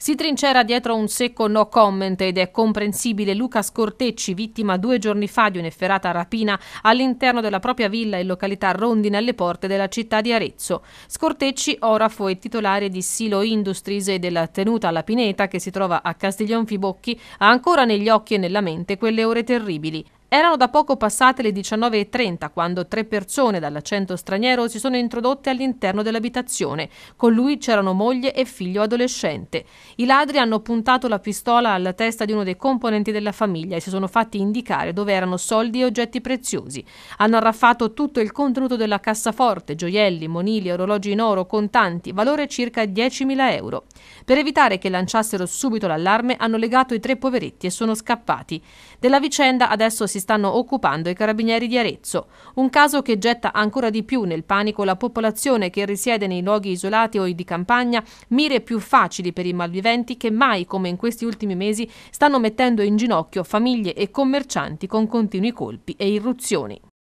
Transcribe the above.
Si trincera dietro un secco no comment ed è comprensibile Luca Scortecci, vittima due giorni fa di un'efferata rapina all'interno della propria villa in località Rondine alle porte della città di Arezzo. Scortecci, ora fu e titolare di Silo Industries e della tenuta alla Pineta che si trova a Castiglion Fibocchi, ha ancora negli occhi e nella mente quelle ore terribili. Erano da poco passate le 19.30 quando tre persone dall'accento straniero si sono introdotte all'interno dell'abitazione. Con lui c'erano moglie e figlio adolescente. I ladri hanno puntato la pistola alla testa di uno dei componenti della famiglia e si sono fatti indicare dove erano soldi e oggetti preziosi. Hanno arraffato tutto il contenuto della cassaforte, gioielli, monili, orologi in oro, contanti, valore circa 10.000 euro. Per evitare che lanciassero subito l'allarme hanno legato i tre poveretti e sono scappati. Della vicenda adesso si si stanno occupando i carabinieri di Arezzo. Un caso che getta ancora di più nel panico la popolazione che risiede nei luoghi isolati o di campagna, mire più facili per i malviventi che mai, come in questi ultimi mesi, stanno mettendo in ginocchio famiglie e commercianti con continui colpi e irruzioni.